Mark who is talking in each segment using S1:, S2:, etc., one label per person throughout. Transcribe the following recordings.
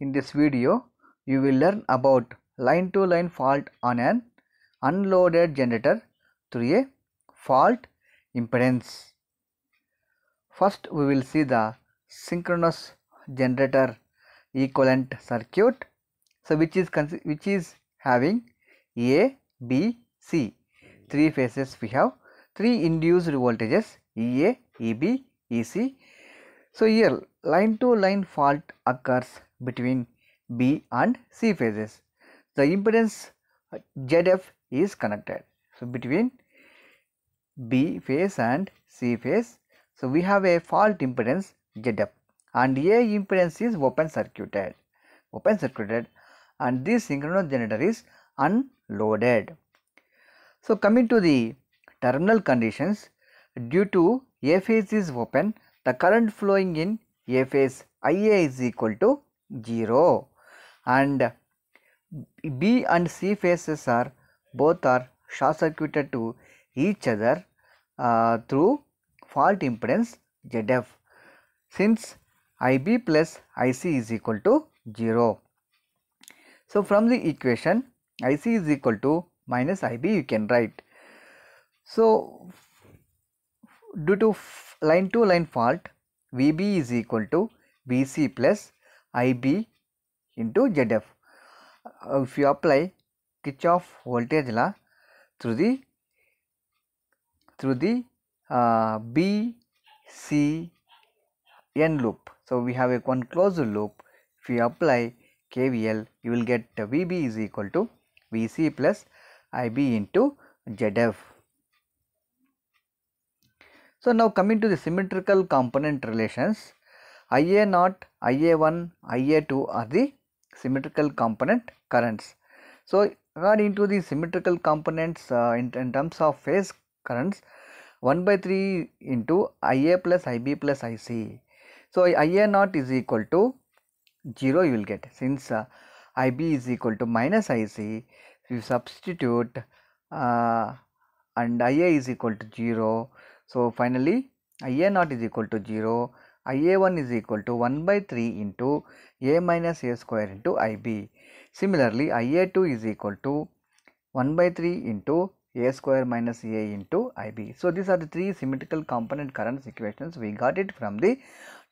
S1: In this video, you will learn about line-to-line fault on an unloaded generator through a fault impedance. First, we will see the synchronous generator equivalent circuit so which is which is having a b c three phases we have three induced voltages e a, e b, e c. so here line to line fault occurs between B and C phases. The impedance ZF is connected. So, between B phase and C phase. So, we have a fault impedance ZF and A impedance is open circuited. Open circuited and this synchronous generator is unloaded. So, coming to the terminal conditions due to A phase is open the current flowing in f is ia is equal to 0 and b and c faces are both are short circuited to each other uh, through fault impedance zf since ib plus ic is equal to 0 so from the equation ic is equal to minus ib you can write so due to line to line fault VB is equal to BC plus IB into ZF. Uh, if you apply Kirchhoff voltage law through the through the uh, BCN loop. So, we have a one closed loop. If you apply KVL, you will get VB is equal to VC plus IB into ZF. So now coming to the symmetrical component relations, Ia0, Ia1, Ia2 are the symmetrical component currents. So regarding to the symmetrical components uh, in, in terms of phase currents, 1 by 3 into Ia plus Ib plus Ic. So Ia0 is equal to 0 you will get since uh, Ib is equal to minus Ic, you substitute uh, and Ia is equal to 0 so finally Ia naught is equal to 0, Ia1 is equal to 1 by 3 into A minus A square into Ib. Similarly Ia2 is equal to 1 by 3 into a square minus a into ib. So these are the three symmetrical component currents equations we got it from the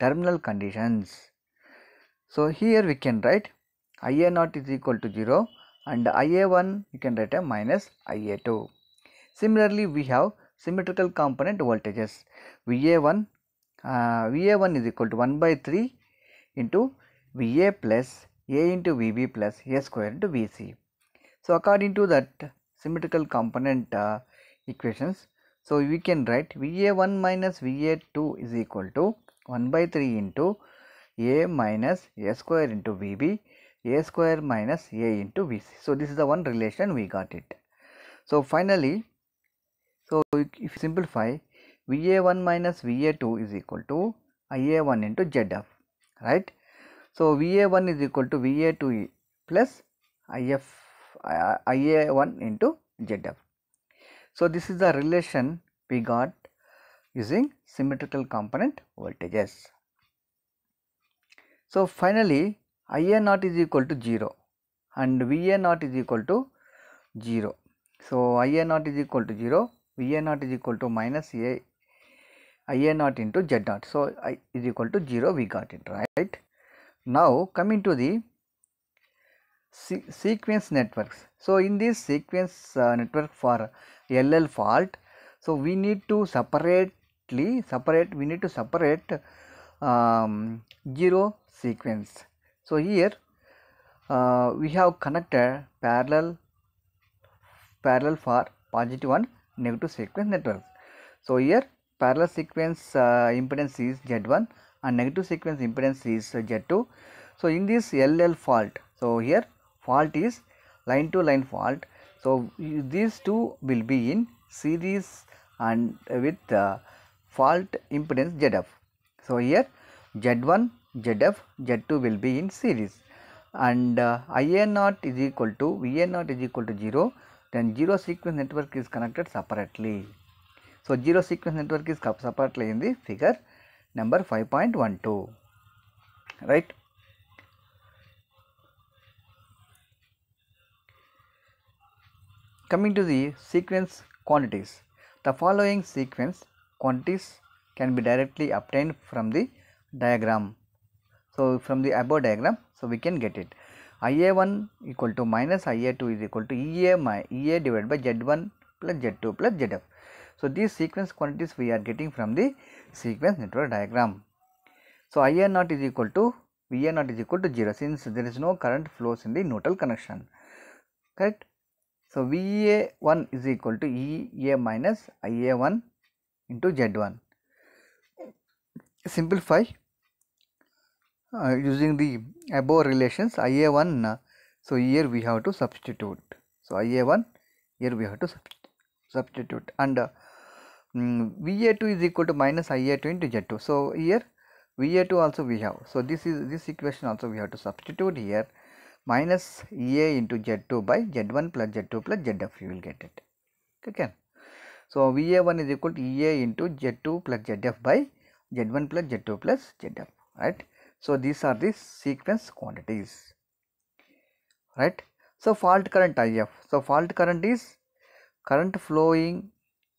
S1: terminal conditions. So here we can write Ia 0 is equal to 0 and Ia1 you can write a minus Ia2. Similarly we have symmetrical component voltages VA1 uh, VA1 is equal to 1 by 3 into VA plus A into VB plus A square into VC. So according to that symmetrical component uh, equations, so we can write VA1 minus VA2 is equal to 1 by 3 into A minus A square into VB, A square minus A into VC. So this is the one relation we got it. So finally so, if you simplify VA1 minus VA2 is equal to IA1 into ZF right. So, VA1 is equal to VA2 plus IF uh, IA1 into ZF. So, this is the relation we got using symmetrical component voltages. So, finally, Ia 0 is equal to 0 and Va 0 is equal to 0. So, Ia 0 is equal to 0 VA naught is equal to minus A IA naught into Z naught. So, I is equal to 0 we got it right. Now, coming to the se sequence networks. So, in this sequence uh, network for LL fault, so we need to separately separate we need to separate um, 0 sequence. So, here uh, we have connected parallel parallel for positive one negative sequence networks. So here parallel sequence uh, impedance is Z1 and negative sequence impedance is Z2. So in this LL fault, so here fault is line to line fault. So these two will be in series and with uh, fault impedance ZF. So here Z1, ZF, Z2 will be in series and uh, Ia naught is equal to Va naught is equal to 0 then zero sequence network is connected separately. So, zero sequence network is separately in the figure number 5.12, right. Coming to the sequence quantities, the following sequence quantities can be directly obtained from the diagram. So, from the above diagram, so we can get it. Ia1 equal to minus Ia2 is equal to Ea, Ea divided by Z1 plus Z2 plus Zf. So, these sequence quantities we are getting from the sequence network diagram. So, Ia 0 is equal to Va 0 is equal to 0 since there is no current flows in the neutral connection. Correct? So, Va1 is equal to Ea minus Ia1 into Z1. Simplify uh, using the above relations ia1 uh, so here we have to substitute so ia1 here we have to substitute and uh, mm, va2 is equal to minus ia2 into z2 so here va2 also we have so this is this equation also we have to substitute here minus ea into z2 by z1 plus z2 plus zf you will get it okay so va1 is equal to ea into z2 plus zf by z1 plus z2 plus zf right so, these are the sequence quantities, right. So, fault current IF. So, fault current is current flowing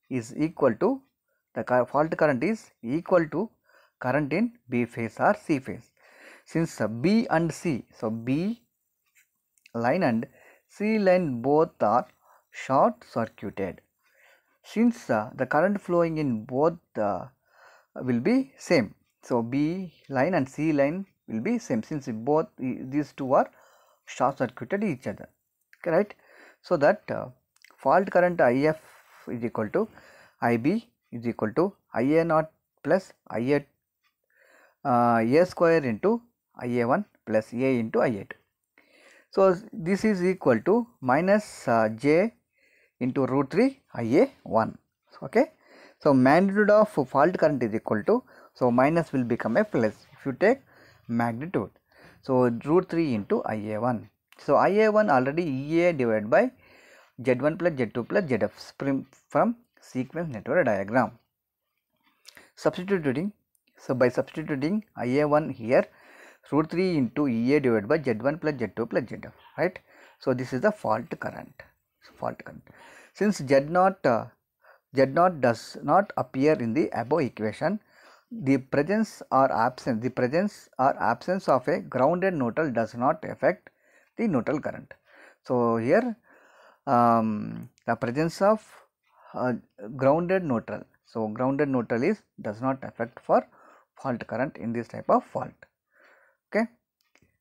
S1: is equal to the fault current is equal to current in B phase or C phase. Since B and C, so B line and C line both are short circuited. Since uh, the current flowing in both uh, will be same so, B line and C line will be same since both these two are short circuited each other right. So, that uh, fault current IF is equal to IB is equal to IA naught plus IA uh, A square into IA1 plus A into IA2. So, this is equal to minus uh, J into root 3 IA1 okay. So, magnitude of fault current is equal to so minus will become F plus if you take magnitude. So root 3 into Ia1. So Ia1 already Ea divided by Z1 plus Z2 plus ZF from sequence network diagram. Substituting. So by substituting Ia1 here root 3 into Ea divided by Z1 plus Z2 plus ZF right. So this is the fault current. Fault current. Since Z0 uh, Z0 does not appear in the above equation the presence or absence the presence or absence of a grounded neutral does not affect the neutral current so here um, the presence of uh, grounded neutral so grounded neutral is does not affect for fault current in this type of fault okay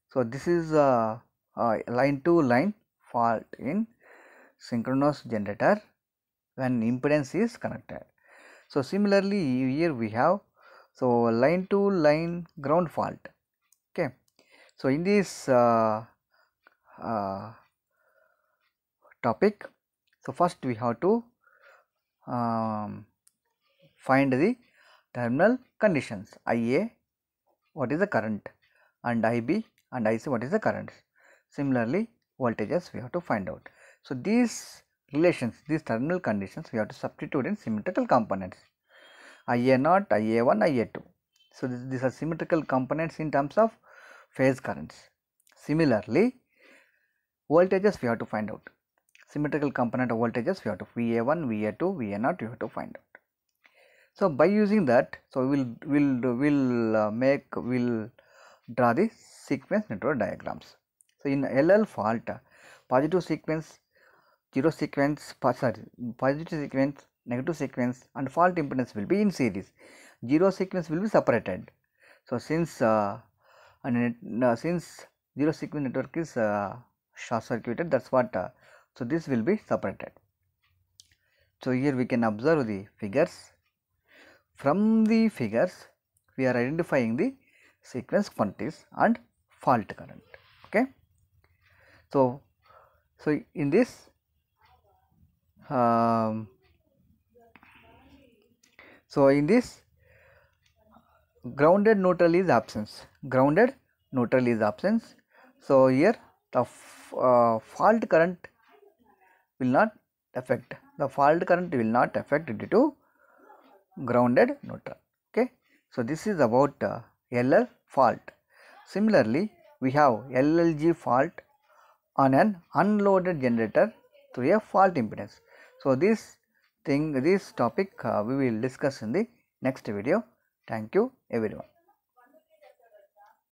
S1: so this is uh, uh, line to line fault in synchronous generator when impedance is connected so similarly here we have so line to line ground fault okay so in this uh, uh, topic so first we have to um, find the terminal conditions IA what is the current and IB and IC what is the current similarly voltages we have to find out so these relations these terminal conditions we have to substitute in symmetrical components Ia0, Ia1, Ia2. So, this, these are symmetrical components in terms of phase currents. Similarly, voltages we have to find out. Symmetrical component of voltages we have to Va1, Va2, Va0 we have to find out. So by using that, so we'll will will uh, make will draw the sequence network diagrams. So in LL fault, uh, positive sequence, zero sequence, sorry, positive sequence, negative sequence and fault impedance will be in series. Zero sequence will be separated. So since uh, and uh, since zero sequence network is uh, short circuited, that's what. Uh, so this will be separated. So here we can observe the figures. From the figures, we are identifying the sequence quantities and fault current. Okay. So so in this. Um, so, in this grounded neutral is absence, grounded neutral is absence. So, here the uh, fault current will not affect, the fault current will not affect due to grounded neutral. Okay. So, this is about uh, LL fault. Similarly, we have LLG fault on an unloaded generator through a fault impedance. So, this thing this topic uh, we will discuss in the next video thank you everyone